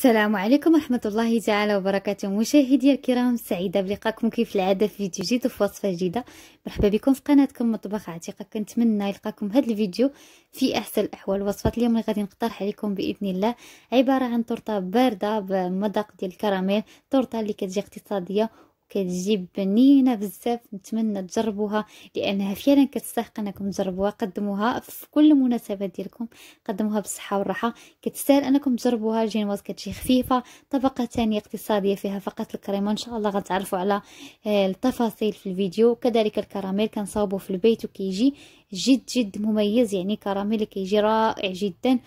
السلام عليكم ورحمة الله تعالى وبركاته مشاهدي الكرام سعيدة بلقاكم كيف العادة في فيديو جديد وفي وصفة جديدة مرحبا بكم في قناتكم مطبخ عتيقة كنتمنى يلقاكم هذا الفيديو في أحسن الأحوال وصفات اليوم اللي غادي نقترح عليكم بإذن الله عبارة عن تورتة باردة بمذاق ديال الكراميل تورتة اللي كتجي اقتصادية كتجي بنينه بزاف نتمنى تجربوها لانها فعلا كتستحق انكم تجربوها قدموها في كل مناسبه ديالكم قدموها بالصحه والراحه كتستاهل انكم تجربوها الجينواز كتجي خفيفه طبقه ثانيه اقتصاديه فيها فقط الكريمه ان شاء الله غتعرفوا على آه، التفاصيل في الفيديو كذلك الكراميل كنصاوبو في البيت وكيجي جد جد مميز يعني كراميل كيجي رائع جدا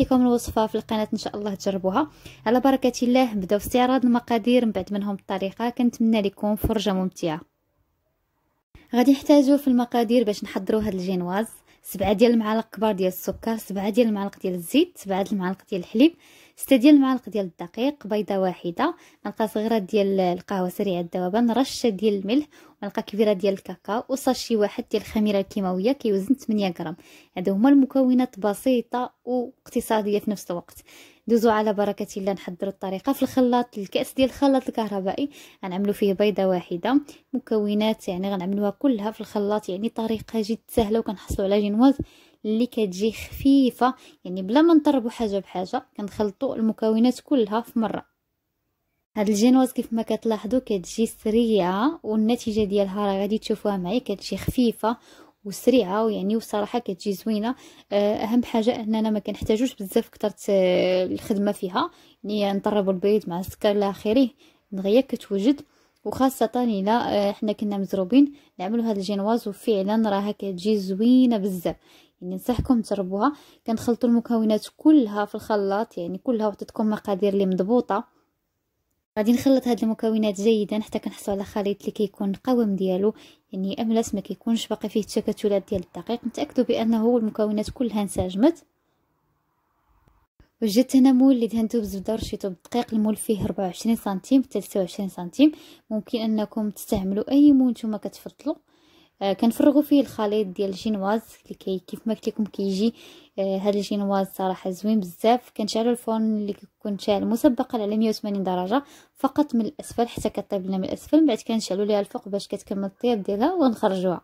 لكم الوصفه في القناه ان شاء الله تجربوها على بركه الله نبداو استعراض المقادير من بعد منهم الطريقه كنتمنى لكم فرجه ممتعه غادي نحتاجو في المقادير باش نحضروا هذا الجينواز سبعة ديال المعالق كبار ديال السكر سبعة ديال المعالق ديال الزيت سبعة ديال المعالق ديال الحليب ستة ديال المعالق ديال الدقيق بيضه واحده ملعقه صغيره ديال القهوه سريعه الذوبان رشه ديال الملح ملعقه كبيره ديال الكاكاو وساشي واحد ديال الخميره الكيماويه كيوزن 8 غرام هادو هما المكونات بسيطه واقتصاديه في نفس الوقت دوزو على بركه الله نحضروا الطريقه في الخلاط الكاس ديال الخلاط الكهربائي غنعملو فيه بيضه واحده مكونات يعني غنعملوها كلها في الخلاط يعني طريقه جد سهله وكنحصلوا على جينواز اللي كتجي خفيفه يعني بلا ما نطربوا حاجه بحاجه كنخلطوا المكونات كلها في مره هاد الجينواز كيف ما كتلاحظوا كتجي سريعه والنتيجه ديالها راه غادي تشوفوها معايا كتجي خفيفه وسريعه ويعني وصراحه كتجي زوينه آه، اهم حاجه اننا ما كنحتاجوش بزاف كثر الخدمه فيها يعني نطربوا البيض مع السكر الى اخره دغيا كتوجد وخاصه الا آه، حنا كنا مزروبين نعملوا هاد الجينواز وفعلا راها كتجي زوينه بزاف يعني نصحكم تجربوها كنخلطوا المكونات كلها في الخلاط يعني كلها وعطيتكم مقادير اللي مضبوطه غادي نخلط هاد المكونات جيدا حتى كنحصلوا على خليط اللي كيكون القوام ديالو يعني املس ما كيكونش باقي فيه التكتلات ديال الدقيق نتاكدوا بانه المكونات كلها انسجمت وجدت هنا مول اللي دهنتو بزبده ورشيتو بالدقيق المول فيه 24 سنتيم حتى 26 سنتيم ممكن انكم تستعملوا اي مول نتوما كتفضلوا آه كنفرغوا فيه الخليط ديال الجينواز اللي كيف ما قلت لكم كيجي آه هذا الجينواز صراحه زوين بزاف كنشعلوا الفرن اللي كيكون شاعل مسبقا على 180 درجه فقط من الاسفل حتى كطيب لنا من الاسفل من بعد كنشعلوا ليها الفوق باش كتكمل الطياب ديالها ونخرجوها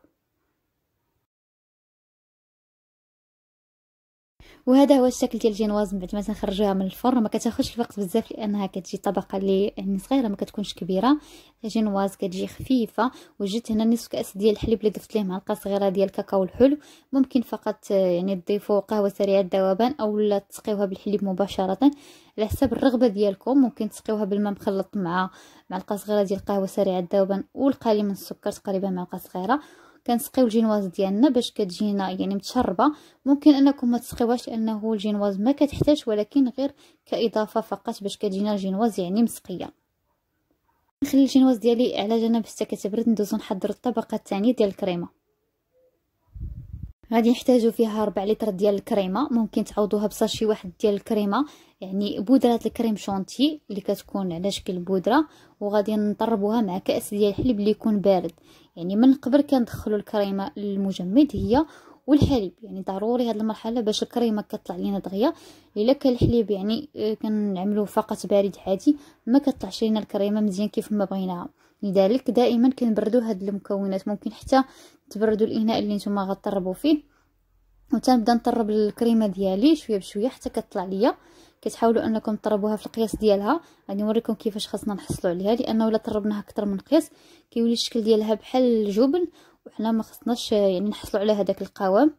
وهذا هو الشكل ديال الجينواز من بعد ما تنخرجوها من الفرن ما كتاخذش الوقت بزاف لانها كتجي طبقه اللي يعني صغيره ما كتكونش كبيره الجينواز كتجي خفيفه وجدت هنا نصف كاس ديال الحليب اللي ضفت ليه معلقه صغيره ديال الكاكاو الحلو ممكن فقط آه، يعني تضيفوا قهوه سريعه الذوبان اولا تسقيوها بالحليب مباشره على حسب الرغبه ديالكم ممكن تسقيوها بالماء مخلط مع معلقه صغيره ديال القهوه سريعه الذوبان والقليل من السكر تقريبا معلقه صغيره كنسقيو الجينواز ديالنا باش كتجينا يعني متشربه ممكن انكم ما تسقيوهاش لانه الجينواز ما كتحتاج ولكن غير كاضافه فقط باش كتجينا الجينواز يعني مسقيه نخلي الجينواز ديالي على جنب حتى كتبرد ندوزو نحضر الطبقه الثانيه ديال الكريمه غادي نحتاجو فيها 4 لتر ديال الكريمه ممكن تعوضوها بساشي واحد ديال الكريمه يعني بودره الكريم شونتي اللي كتكون على شكل بودره وغادي نطربوها مع كاس ديال الحليب اللي يكون بارد يعني من قبل كندخلو الكريمه المجمد هي والحليب يعني ضروري هاد المرحله باش الكريمه كطلع لينا دغيا الا كان الحليب يعني آه، كنعملو فقط بارد عادي ما كطلعش لينا الكريمه مزيان كيف ما بغيناها لذلك دائما كنبردو هاد المكونات ممكن حتى تبردوا الاناء اللي نتوما غطربوا فيه وتنبدا نطرب الكريمه ديالي شويه بشويه حتى كتطلع ليا كتحاولوا انكم تطربوها في القياس ديالها غادي نوريكم كيفاش خاصنا نحصلوا عليها لانه الا طربناها اكثر من قياس كيولي الشكل ديالها بحال الجبن وحنا ما خصناش يعني نحصلوا على هذاك القوام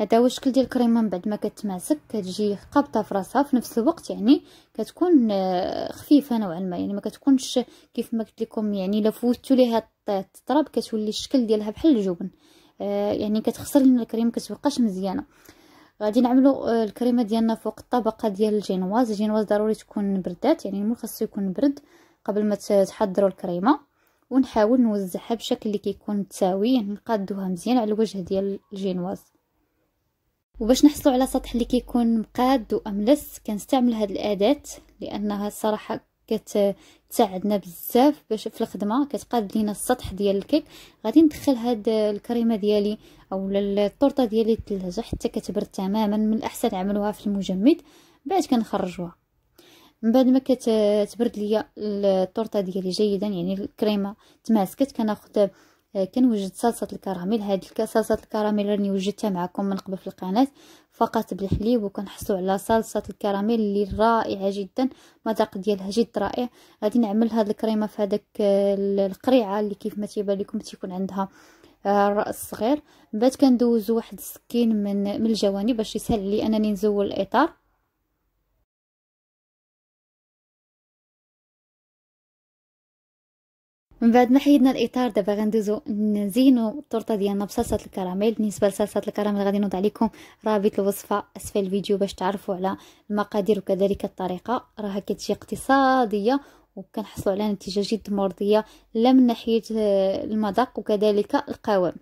هذا هو الشكل ديال الكريمه من بعد ما كتماسك كتجي قابطه في راسها في نفس الوقت يعني كتكون آه، خفيفه نوعا ما يعني ما كتكونش كيف ما قلت لكم يعني لا فوتوا ليها حطيه تطرب كتولي الشكل ديالها بحال الجبن آه، يعني كتخسر لنا الكريمه كتبقاش مزيانه غادي نعملو آه، الكريمه ديالنا فوق الطبقه ديال الجينواز الجينواز ضروري تكون بردات يعني المول خاصو يكون برد قبل ما تحضروا الكريمه ونحاول نوزعها بشكل اللي كيكون متساوي يعني نقادوها مزيان على الوجه ديال الجينواز وباش نحصلوا على سطح اللي كيكون مقاد واملس كنستعمل هاد الاداه لانها الصراحه كتساعدنا بزاف باش في الخدمه كتقاد لينا السطح ديال الكيك غادي ندخل هاد الكريمه ديالي او الطورطه ديالي للثلاجه حتى كتبرد تماما من الاحسن عملوها في المجمد بعد كنخرجوها من بعد ما كتبرد ليا الطورطه ديالي جيدا يعني الكريمه تماسكت كناخذ آه، كنوجد صلصه الكراميل هاد صلصه الكراميل راني وجدتها معكم من قبل في القناه فقط بالحليب وكنحصلوا على صلصه الكراميل اللي رائعه جدا مذاق ديالها جد رائع غادي نعمل هاد الكريمه في هذاك آه، القريعه اللي كيف ما تيبان لكم تيكون عندها الراس آه، صغير من بعد كندوز واحد السكين من من الجوانب باش يسهل لي انني نزول الاطار من بعد ما حيدنا الاطار دابا غندوزو نزينو الطرطه ديالنا بصلصه الكراميل بالنسبه لصلصه الكراميل غادي نوضع لكم رابط الوصفه اسفل الفيديو باش تعرفوا على المقادير وكذلك الطريقه راها كتجي اقتصاديه وكنحصلوا على نتيجه جد مرضيه لا من ناحيه آه، المذاق وكذلك القوام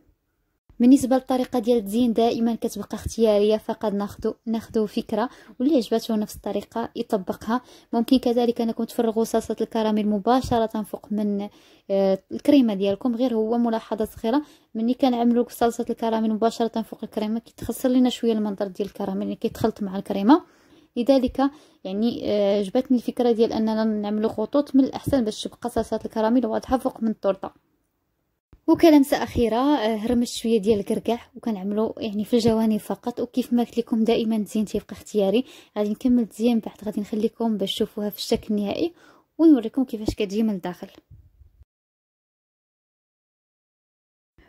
بالنسبه للطريقه ديال التزيين دائما كتبقى اختياريه فقط ناخذ ناخذ فكره واللي عجبته نفس الطريقه يطبقها ممكن كذلك انكم تفرغوا صلصه الكراميل مباشره فوق من آه، الكريمه ديالكم غير هو ملاحظه صغيره ملي كنعملوا صلصه الكراميل مباشره فوق الكريمه كيتخسر لنا شويه المنظر ديال الكراميل اللي يعني كيتخلط مع الكريمه لذلك يعني آه، عجبتني الفكره ديال اننا نعملو خطوط من الاحسن باش تبقى صلصه الكراميل واضحه فوق من التورته وكلمسه اخيره آه، هرمت شويه ديال الكركع وكنعملو يعني في الجوانب فقط وكيف ما قلت لكم دائما الزين تيبقى اختياري غادي نكمل الزين بعد غادي نخليكم باش تشوفوها في الشكل النهائي ونوريكم كيفاش كتجي من الداخل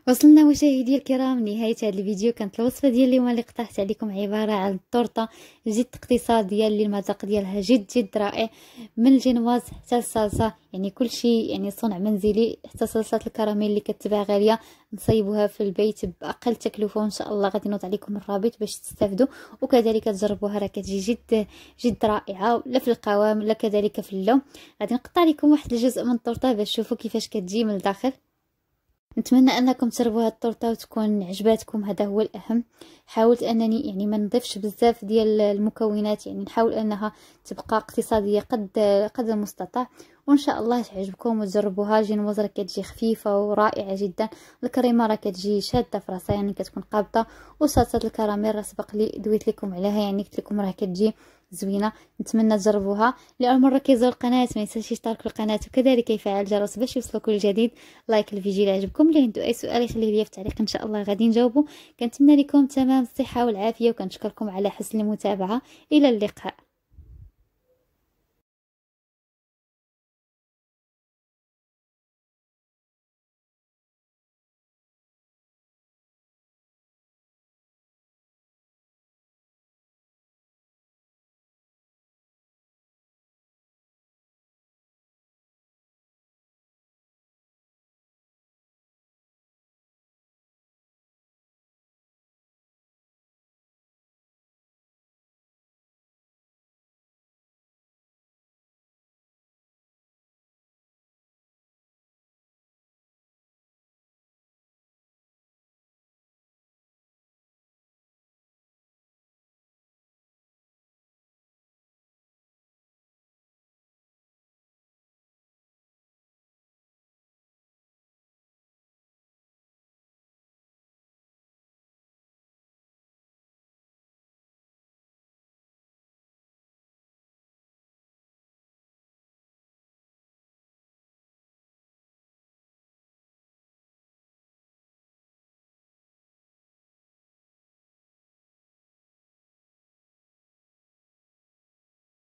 وصلنا مشاهدي الكرام نهاية هذا الفيديو كانت الوصفة ديال اليوم اللي قطعت عليكم عبارة عن التورتة جد اقتصادية اللي المذاق ديالها جد جد رائع من الجينواز حتى الصلصة يعني كل شيء يعني صنع منزلي حتى صلصة الكراميل اللي كتباع غالية نصيبوها في البيت بأقل تكلفة وإن شاء الله غادي نوضع عليكم الرابط باش تستافدوا وكذلك تجربوها راه كتجي جد جد رائعة لا في القوام لا كذلك في اللون غادي نقطع لكم واحد الجزء من التورتة باش تشوفوا كيفاش كتجي من الداخل نتمنى انكم تجربوا هاد الطورطه وتكون عجباتكم هذا هو الاهم حاولت انني يعني ما نضيفش بزاف ديال المكونات يعني نحاول انها تبقى اقتصاديه قد قد المستطاع وان شاء الله تعجبكم وتجربوها الجينوز كتجي خفيفه ورائعه جدا الكريمه راه كتجي شاده في راسها يعني كتكون قابطه وصلصه الكراميل راه سبق لي دويت لكم عليها يعني قلت لكم راه كتجي زوينه نتمنى تجربوها اللي اول مره كيزور القناه ما ينساش يشترك في القناه وكذلك يفعل الجرس باش يوصلو كل جديد لايك الفيديو اللي عجبكم اللي عنده اي سؤال يخليه ليا في التعليق ان شاء الله غادي نجاوبه كنتمنى لكم تمام الصحه والعافيه وكنشكركم على حسن المتابعه الى اللقاء